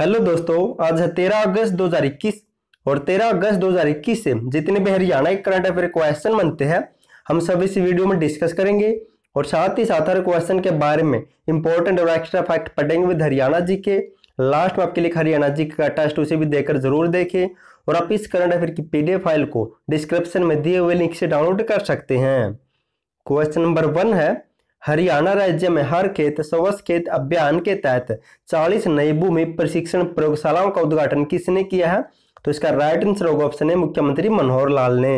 hello दोस्तों आज है तेरह अगस्त 2021 और तेरह अगस्त 2021 से जितने भी हरियाणा के करंट अफेयर क्वेश्चन बनते हैं हम सब इस वीडियो में डिस्कस करेंगे और साथ ही साथ हर क्वेश्चन के बारे में इंपॉर्टेंट और एक्स्ट्रा फैक्ट पढ़ेंगे with Haryana G K last में आपके लिए हरियाणा जी का टेस्ट उसे भी देकर जरूर देखें और आप इस करंट अफेयर की पी फाइल को डिस्क्रिप्शन में दिए हुए लिंक से डाउनलोड कर सकते हैं क्वेश्चन नंबर वन है हरियाणा राज्य में हर खेत सवस खेत अभियान के तहत 40 नई भूमि प्रशिक्षण प्रयोगशालाओं का उद्घाटन किसने किया है तो इसका राइट आंसर होगा ऑप्शन है मुख्यमंत्री मनोहर लाल ने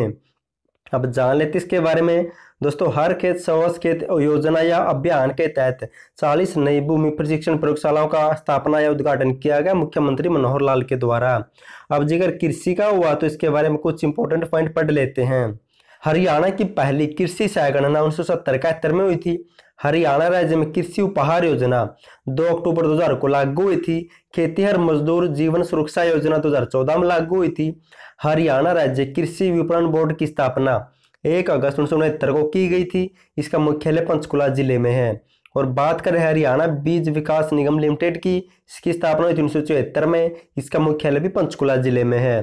अब जान लेते इसके बारे में दोस्तों हर खेत सवस खेत योजना या अभियान के तहत 40 नई भूमि प्रशिक्षण प्रयोगशालाओं का स्थापना या उद्घाटन किया गया मुख्यमंत्री मनोहर लाल के द्वारा अब जिक्र कृषि का हुआ तो इसके बारे में कुछ इंपोर्टेंट पॉइंट पढ़ लेते हैं हरियाणा की पहली कृषि सहगणना उन्नीस सौ इकहत्तर में हुई थी हरियाणा राज्य में कृषि उपहार योजना 2 अक्टूबर 2000 को लागू हुई थी खेतीहर मजदूर जीवन सुरक्षा योजना 2014 में लागू हुई थी हरियाणा राज्य कृषि विपणन बोर्ड की स्थापना एक अगस्त उन्नीस को की गई थी इसका मुख्यालय पंचकुला जिले में है और बात करें हरियाणा बीज विकास निगम लिमिटेड की इसकी स्थापना हुई थी उन्नीस में इसका मुख्यालय भी पंचकुला जिले में है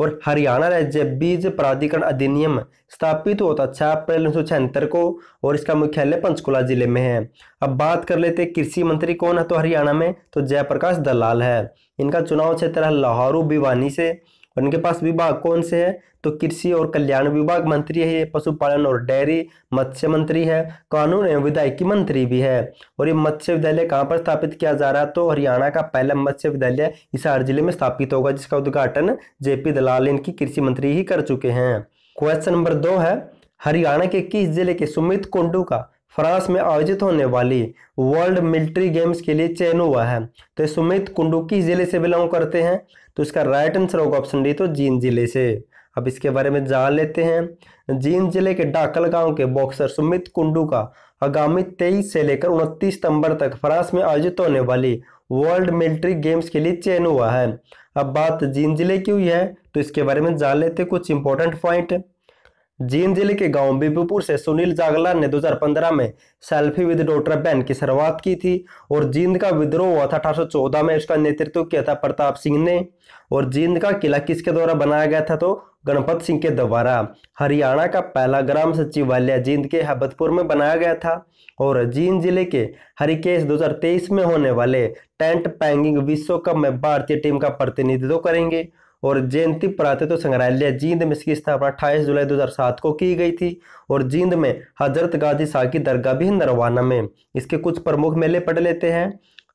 और हरियाणा राज्य बीज प्राधिकरण अधिनियम स्थापित होता छह अप्रैल उन्नीस को और इसका मुख्यालय पंचकुला जिले में है अब बात कर लेते कृषि मंत्री कौन है तो हरियाणा में तो जयप्रकाश दलाल है इनका चुनाव क्षेत्र है लाहौरू भिवानी से और इनके पास विभाग कौन से हैं तो कृषि और कल्याण विभाग मंत्री है पशुपालन और डेयरी मत्स्य मंत्री है कानून एवं विधायकी मंत्री भी है और ये मत्स्य विद्यालय कहाँ पर स्थापित किया जा रहा है तो हरियाणा का पहला मत्स्य विद्यालय हिसार जिले में स्थापित होगा जिसका उद्घाटन जेपी दलाल इनकी कृषि मंत्री ही कर चुके हैं क्वेश्चन नंबर दो है हरियाणा के किस जिले के सुमित कुंडू का फ्रांस में आयोजित होने वाली वर्ल्ड मिलिट्री गेम्स के लिए चयन हुआ है तो सुमित कुंडू किस जिले से बिलोंग करते हैं तो इसका राइट आंसर होगा ऑप्शन डी तो जींद जिले से अब इसके बारे में जान लेते हैं जींद जिले के डाकल गांव के बॉक्सर सुमित कुंडू का आगामी तेईस से लेकर उनतीस सितंबर तक फ्रांस में आयोजित होने वाली वर्ल्ड मिलिट्री गेम्स के लिए चयन हुआ है अब बात जींद जिले की हुई है तो इसके बारे में जान लेते कुछ इंपॉर्टेंट पॉइंट जींद जिले के गांव बीबीपुर से सुनील जागला ने 2015 में सेल्फी विद डॉटर बहन की शुरुआत की थी और जींद का विद्रोह हुआ था अठारह में इसका नेतृत्व किया था प्रताप सिंह ने और जींद का किला किसके द्वारा बनाया गया था तो गणपत सिंह के द्वारा हरियाणा का पहला ग्राम सचिवालय जींद के हबतपुर में बनाया गया था और जींद जिले के हरिकेश 2023 में होने वाले टेंट पैंगिंग विश्व कप में भारतीय टीम का प्रतिनिधित्व करेंगे और जयंती पुरातत्व तो संग्रहालय जींद में इसकी स्थापना अट्ठाईस जुलाई 2007 को की गई थी और जींद में हजरत गाजी शाह की दरगाह भी नरवाना में इसके कुछ प्रमुख मेले पढ़ लेते हैं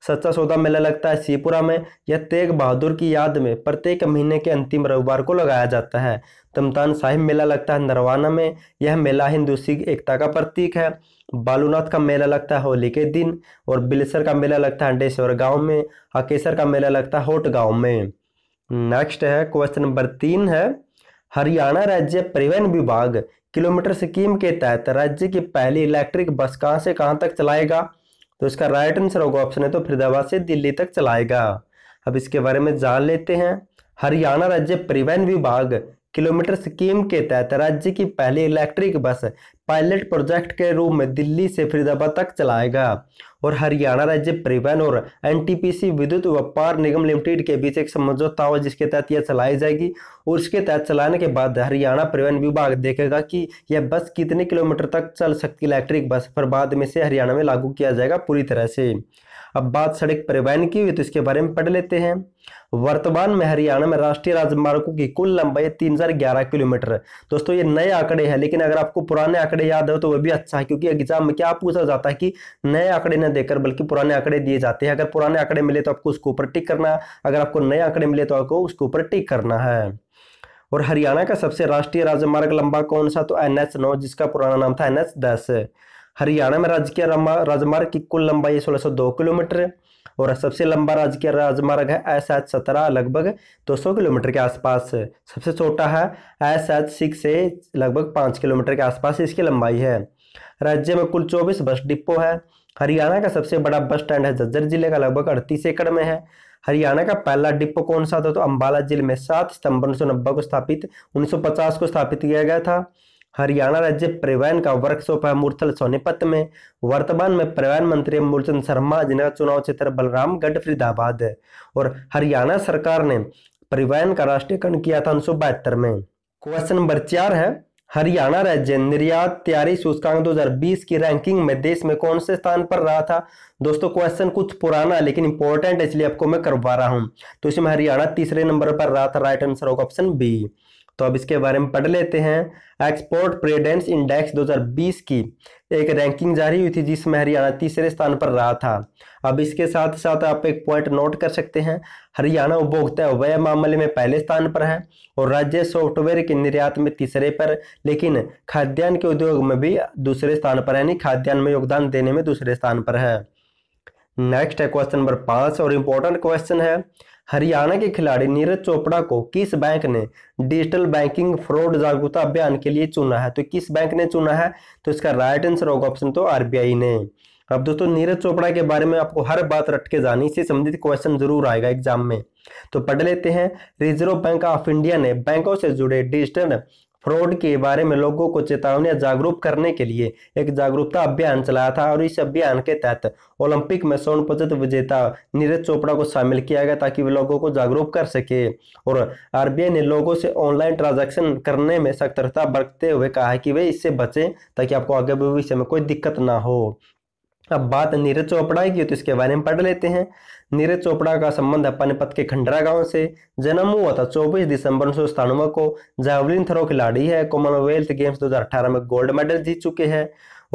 सच्चा सौदा मेला लगता है शिवपुरा में यह तेग बहादुर की याद में प्रत्येक महीने के अंतिम रविवार को लगाया जाता है तमतान साहिब मेला लगता है नरवाना में यह मेला हिंदू सिख एकता का प्रतीक है बालूनाथ का मेला लगता है होली के दिन और बिलसर का मेला लगता है अंडेश्वर गांव में हकेसर का मेला लगता है होट गांव में नेक्स्ट है क्वेश्चन नंबर तीन है हरियाणा राज्य परिवहन विभाग किलोमीटर स्कीम के तहत राज्य की पहली इलेक्ट्रिक बस कहां से कहां तक चलाएगा तो इसका राइट आंसर होगा ऑप्शन है तो फरीदाबाद से दिल्ली तक चलाएगा अब इसके बारे में जान लेते हैं हरियाणा राज्य परिवहन विभाग किलोमीटर स्कीम के तहत राज्य की पहली इलेक्ट्रिक बस पायलट प्रोजेक्ट के रूप में दिल्ली से फरीदाबाद तक चलाएगा और हरियाणा राज्य परिवहन और एनटीपीसी विद्युत व्यापार निगम लिमिटेड के बीच एक समझौता हुआ जिसके तहत यह चलाई जाएगी और उसके तहत चलाने के बाद हरियाणा परिवहन विभाग देखेगा कि यह बस कितने किलोमीटर तक चल सकती इलेक्ट्रिक बस पर बाद में से हरियाणा में लागू किया जाएगा पूरी तरह से अब बात सड़क परिवहन की हुई तो इसके बारे में पढ़ लेते हैं वर्तमान में हरियाणा में राष्ट्रीय राजमार्गों की कुल लंबाई 3011 किलोमीटर है दोस्तों ये नए आंकड़े हैं लेकिन अगर आपको पुराने आंकड़े याद हो तो वह भी अच्छा है क्योंकि एग्जाम में क्या पूछा जाता है कि नए आंकड़े न देकर बल्कि पुराने आंकड़े दिए जाते हैं अगर पुराने आंकड़े मिले तो आपको उसके ऊपर टिक करना है अगर आपको नए आंकड़े मिले तो आपको उसके ऊपर टिक करना है और हरियाणा का सबसे राष्ट्रीय राजमार्ग लंबा कौन सा तो एन एच नौ जिसका पुराना नाम था एन एच दस हरियाणा में राजकीय राजमार्ग की कुल लंबाई सोलह सौ दो किलोमीटर है और सबसे लंबा राजकीय राजमार्ग है एस एच सत्रह लगभग दो सौ किलोमीटर के आसपास सबसे छोटा है एस एच सिक्स से लगभग पाँच किलोमीटर के आसपास इसकी लंबाई है राज्य में कुल चौबीस बस डिपो है हरियाणा का सबसे बड़ा बस स्टैंड है जज्जर जिले का लगभग अड़तीस एकड़ में है हरियाणा का पहला डिपो कौन सा था तो अम्बाला जिले में सात सितंबर उन्नीस को स्थापित पचास को स्थापित किया गया था हरियाणा राज्य परिवहन का वर्कशॉप है मूर्थल सोनीपत में वर्तमान में परिवहन मंत्री मूलचंद शर्मा जिनका चुनाव क्षेत्र बलरामगढ़ फरीदाबाद है और हरियाणा सरकार ने परिवहन का राष्ट्रीयकरण किया था उन्नीस में क्वेश्चन नंबर चार है हरियाणा राज्य निर्यात तैयारी सूचकांक 2020 की रैंकिंग में देश में कौन से स्थान पर रहा था दोस्तों क्वेश्चन कुछ पुराना लेकिन इंपॉर्टेंट इसलिए आपको मैं करवा रहा हूं तो इसमें हरियाणा तीसरे नंबर पर रहा था राइट आंसर होगा ऑप्शन बी तो अब इसके बारे में पढ़ लेते हैं एक्सपोर्ट प्रेडेंस इंडेक्स 2020 की एक रैंकिंग जारी हुई थी जिसमें हरियाणा तीसरे स्थान पर रहा था अब इसके साथ साथ आप एक पॉइंट नोट कर सकते हैं हरियाणा उपभोक्ता व्यय मामले में पहले स्थान पर है और राज्य सॉफ्टवेयर के निर्यात में तीसरे पर लेकिन खाद्यान्न के उद्योग में भी दूसरे स्थान पर है यानी खाद्यान्न में योगदान देने में दूसरे स्थान पर है नेक्स्ट है क्वेश्चन नंबर पाँच और इम्पोर्टेंट क्वेश्चन है हरियाणा के खिलाड़ी नीरज चोपड़ा को किस बैंक ने डिजिटल बैंकिंग फ्रॉड जागरूकता अभियान के लिए चुना है तो किस बैंक ने चुना है तो इसका राइट आंसर होगा ऑप्शन तो आरबीआई ने अब दोस्तों नीरज चोपड़ा के बारे में आपको हर बात रट के जानी इससे संबंधित क्वेश्चन जरूर आएगा एग्जाम में तो पढ़ लेते हैं रिजर्व बैंक ऑफ इंडिया ने बैंकों से जुड़े डिजिटल फ्रॉड के बारे में लोगों को चेतावनी जागरूक करने के लिए एक जागरूकता अभियान चलाया था और इस अभियान के तहत ओलंपिक में स्वर्ण पदक विजेता नीरज चोपड़ा को शामिल किया गया ताकि वे लोगों को जागरूक कर सके और आरबीआई ने लोगों से ऑनलाइन ट्रांजैक्शन करने में सतर्कता बरतते हुए कहा कि वे इससे बचें ताकि आपको आगे भविष्य में कोई दिक्कत ना हो अब बात नीरज चोपड़ा की तो इसके बारे में पढ़ लेते हैं नीरज चोपड़ा का संबंध पनपत के खंडरा गांव से जन्म हुआ था 24 दिसंबर उन्नीस को जावलिन थ्रो खिलाड़ी है कॉमनवेल्थ गेम्स 2018 में गोल्ड मेडल जीत चुके हैं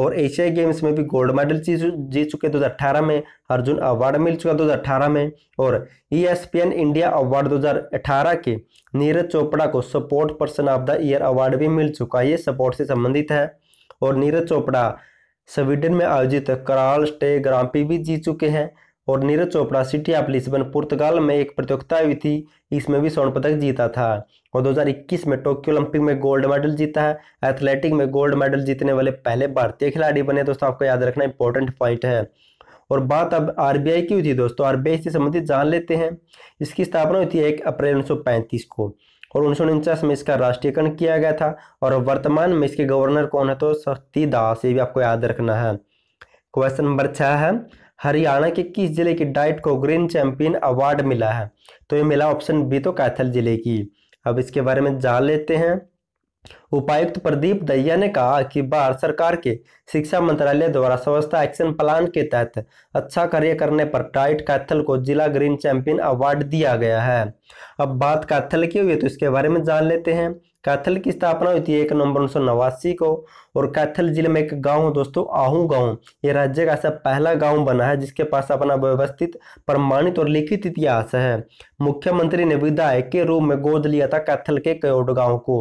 और एशियाई गेम्स में भी गोल्ड मेडल जीत चुके दो हज़ार में अर्जुन अवार्ड मिल चुका दो हज़ार अठारह में और ई इंडिया अवार्ड दो हज़ार अठारह के नीरज चोपड़ा को sports person of the year award भी मिल चुका ये सपोर्ट से संबंधित है और नीरज चोपड़ा स्वीडन में आयोजित कराल स्टे ग्राम्पी भी जीत चुके हैं और Neeraj Chopra city of Lisbon पुर्तगाल में एक प्रतियोगिता हुई थी इसमें भी स्वर्ण पदक जीता था और 2021 में टोक्यो ओलंपिक में गोल्ड मेडल जीता है एथलेटिक में गोल्ड मेडल जीतने वाले पहले भारतीय खिलाड़ी बने दोस्तों आपको याद रखना इंपॉर्टेंट पॉइंट है और बात अब आरबीआई की हुई थी दोस्तों आरबीआई से संबंधित जान लेते हैं इसकी स्थापना हुई थी एक अप्रैल उन्नीस को और उन्नीस में इसका राष्ट्रीयकरण किया गया था और वर्तमान में इसके गवर्नर कौन है तो शक्ति दास ये भी आपको याद रखना है क्वेश्चन नंबर छह है हरियाणा के किस जिले की डाइट को ग्रीन चैंपियन अवार्ड मिला है तो ये मिला ऑप्शन बी तो कैथल जिले की अब इसके बारे में जान लेते हैं उपायुक्त प्रदीप दहिया ने कहा कि भारत सरकार के शिक्षा मंत्रालय द्वारा स्वच्छता एक्शन प्लान के तहत अच्छा कार्य करने पर टाइट कैथल को जिला ग्रीन चैंपियन अवार्ड दिया गया है अब बात कैथल की हुई तो इसके बारे में जान लेते हैं कैथल की स्थापना हुई थी एक नवंबर उन्नीस नवासी को और कैथल जिले में एक गांव दोस्तों आहू गांव ये राज्य का ऐसा पहला गांव बना है जिसके पास अपना व्यवस्थित प्रमाणित और लिखित इतिहास है मुख्यमंत्री ने विधायक के रूप में गोद लिया था कैथल के कयोड गांव को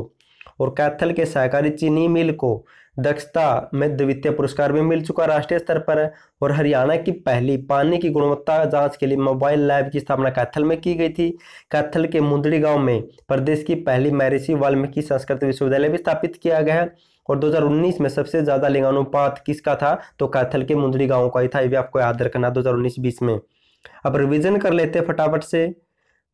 और कैथल के सहकारी चीनी मिल को दक्षता में द्वितीय पुरस्कार भी मिल चुका राष्ट्रीय स्तर पर और हरियाणा की पहली पानी की गुणवत्ता जांच के लिए मोबाइल लैब की स्थापना कैथल में की गई थी कैथल के मुंदड़ी गांव में प्रदेश की पहली मैरिसी वाल्मीकि संस्कृत विश्वविद्यालय भी स्थापित किया गया है और 2019 में सबसे ज्यादा लिंगानुपात किसका था तो कैथल के मुंदड़ी गांव का ही था ये भी आपको याद रखना दो हजार में अब रिविजन कर लेते फटाफट से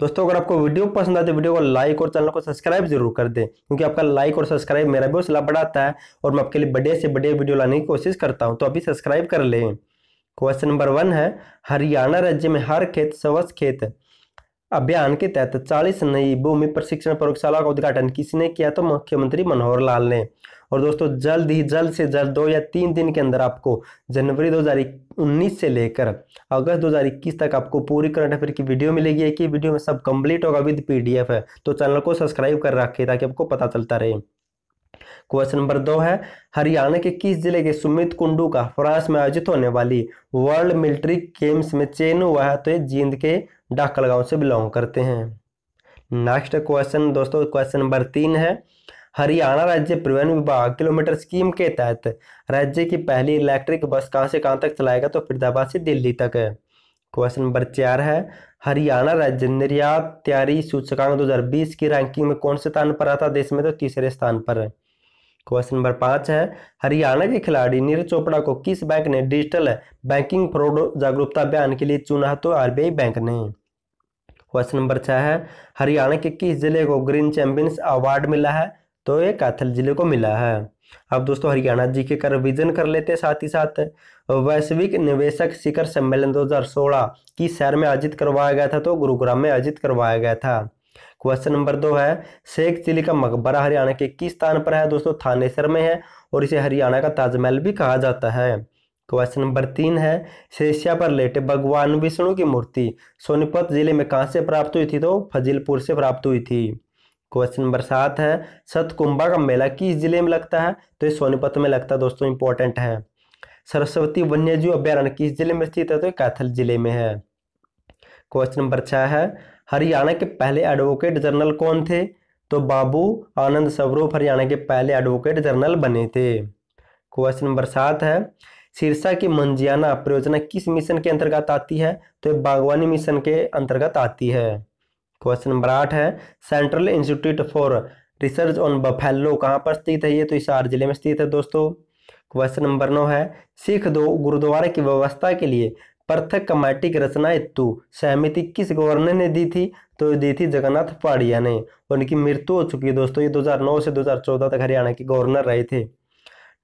दोस्तों अगर आपको वीडियो पसंद आते तो वीडियो को लाइक और चैनल को सब्सक्राइब जरूर कर दें क्योंकि आपका लाइक और सब्सक्राइब मेरा भी हौसला बढ़ाता है और मैं आपके लिए बढ़िया से बढ़िया वीडियो लाने की कोशिश करता हूँ तो अभी सब्सक्राइब कर लें क्वेश्चन नंबर वन है हरियाणा राज्य में हर खेत स्वस्थ खेत अभियान के तहत 40 नई भूमि प्रशिक्षण प्रयोगशाला का उद्घाटन किसने किया तो मुख्यमंत्री मनोहर लाल ने और दोस्तों जल्द ही जल्द से जल्द दो या तीन दिन के अंदर आपको जनवरी 2019 से लेकर अगस्त 2021 तक आपको पूरी करंट अफेयर की वीडियो मिलेगी एक ही वीडियो में सब कंप्लीट होगा विद पीडीएफ है तो चैनल को सब्सक्राइब कर रखिए ताकि आपको पता चलता रहे क्वेश्चन नंबर दो है हरियाणा के किस जिले के सुमित कुंडू का फ्रांस में आयोजित होने वाली वर्ल्ड मिलिट्री गेम्स में चयन हुआ है तो ये जींद के डाकल गांव से बिलोंग करते हैं नेक्स्ट क्वेश्चन दोस्तों क्वेश्चन नंबर तीन है हरियाणा राज्य परिवहन विभाग किलोमीटर स्कीम के तहत राज्य की पहली इलेक्ट्रिक बस कहाँ से कहाँ तक चलाएगा तो फरीदाबाद से दिल्ली तक है क्वेश्चन नंबर चार है हरियाणा राज्य निर्यात तैयारी सूचकांक 2020 की रैंकिंग में कौन से स्थान पर आता देश में तो तीसरे स्थान पर है क्वेश्चन नंबर पाँच है हरियाणा के खिलाड़ी नीरज चोपड़ा को किस बैंक ने डिजिटल बैंकिंग फ्रॉड जागरूकता अभियान के लिए चुना तो आरबीआई बैंक ने क्वेश्चन नंबर छः है हरियाणा के किस जिले को ग्रीन चैंपियंस अवार्ड मिला है तो ये कैथल जिले को मिला है अब दोस्तों हरियाणा जी के कर विजन कर लेते हैं साथ ही साथ वैश्विक निवेशक शिखर सम्मेलन 2016 की शहर में आयोजित करवाया गया था तो गुरुग्राम में आयोजित करवाया गया था क्वेश्चन नंबर दो है शेख चिली का मकबरा हरियाणा के किस स्थान पर है दोस्तों थानेसर में है और इसे हरियाणा का ताजमहल भी कहा जाता है क्वेश्चन नंबर तीन है शेषिया पर लेटे भगवान विष्णु की मूर्ति सोनीपत जिले में कहाँ से प्राप्त हुई थी तो फजीलपुर से प्राप्त हुई थी क्वेश्चन नंबर सात है सतकुंभा का मेला किस जिले में लगता है तो ये सोनीपत में लगता है दोस्तों इंपॉर्टेंट है सरस्वती वन्यजीव अभ्यारण्य किस जिले में स्थित है तो ये कैथल जिले में है क्वेश्चन नंबर छह है हरियाणा के पहले एडवोकेट जनरल कौन थे तो बाबू आनंद स्वरूप हरियाणा के पहले एडवोकेट जनरल बने थे क्वेश्चन नंबर सात है सिरसा की मंजियाना परियोजना किस मिशन के अंतर्गत आती है तो ये बागवानी मिशन के अंतर्गत आती है क्वेश्चन नंबर आठ है central institute for research on buffalo कहाँ पर स्थित है ये तो इसार जिले में स्थित है दोस्तों क्वेश्चन नंबर नौ है सिख दो गुरुद्वारे की व्यवस्था के लिए पृथक कमेटी की रचना हेतु सहमति किस गवर्नर ने दी थी तो दी थी जगन्नाथ पाड़िया ने उनकी मृत्यु हो चुकी है दोस्तों ये 2009 से 2014 तक हरियाणा के गवर्नर रहे थे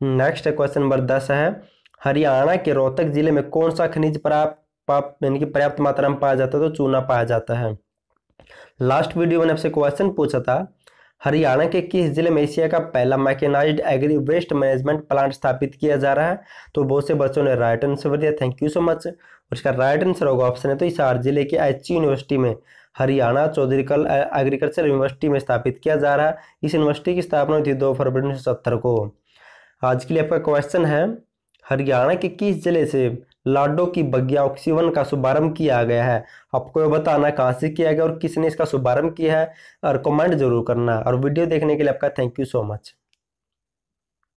नेक्स्ट क्वेश्चन नंबर दस है हरियाणा के रोहतक जिले में कौन सा खनिज प्राप्त यानी कि पर्याप्त मात्रा में पाया जाता है तो चूना पाया जाता है लास्ट वीडियो में आपसे क्वेश्चन पूछा था हरियाणा के किस जिले में एशिया का पहला mechanised agri waste management plant स्थापित किया जा रहा है तो बहुत से बच्चों ने राइट आंसर दिया थैंक यू सो मच और इसका राइट आंसर होगा ऑप्शन है तो हिसार जिले के एच यूनिवर्सिटी में हरियाणा चौधरी कल एग्रीकल्चर यूनिवर्सिटी में स्थापित किया जा रहा है इस यूनिवर्सिटी की स्थापना हुई थी दो फरवरी उन्नीस को आज के लिए आपका क्वेश्चन है हरियाणा के किस जिले से लाडो की बग्या ऑक्सीवन का शुभारंभ किया गया है आपको यह बताना कहाँ से किया गया और किसने इसका शुभारंभ किया है और कमेंट जरूर करना और वीडियो देखने के लिए आपका थैंक यू सो मच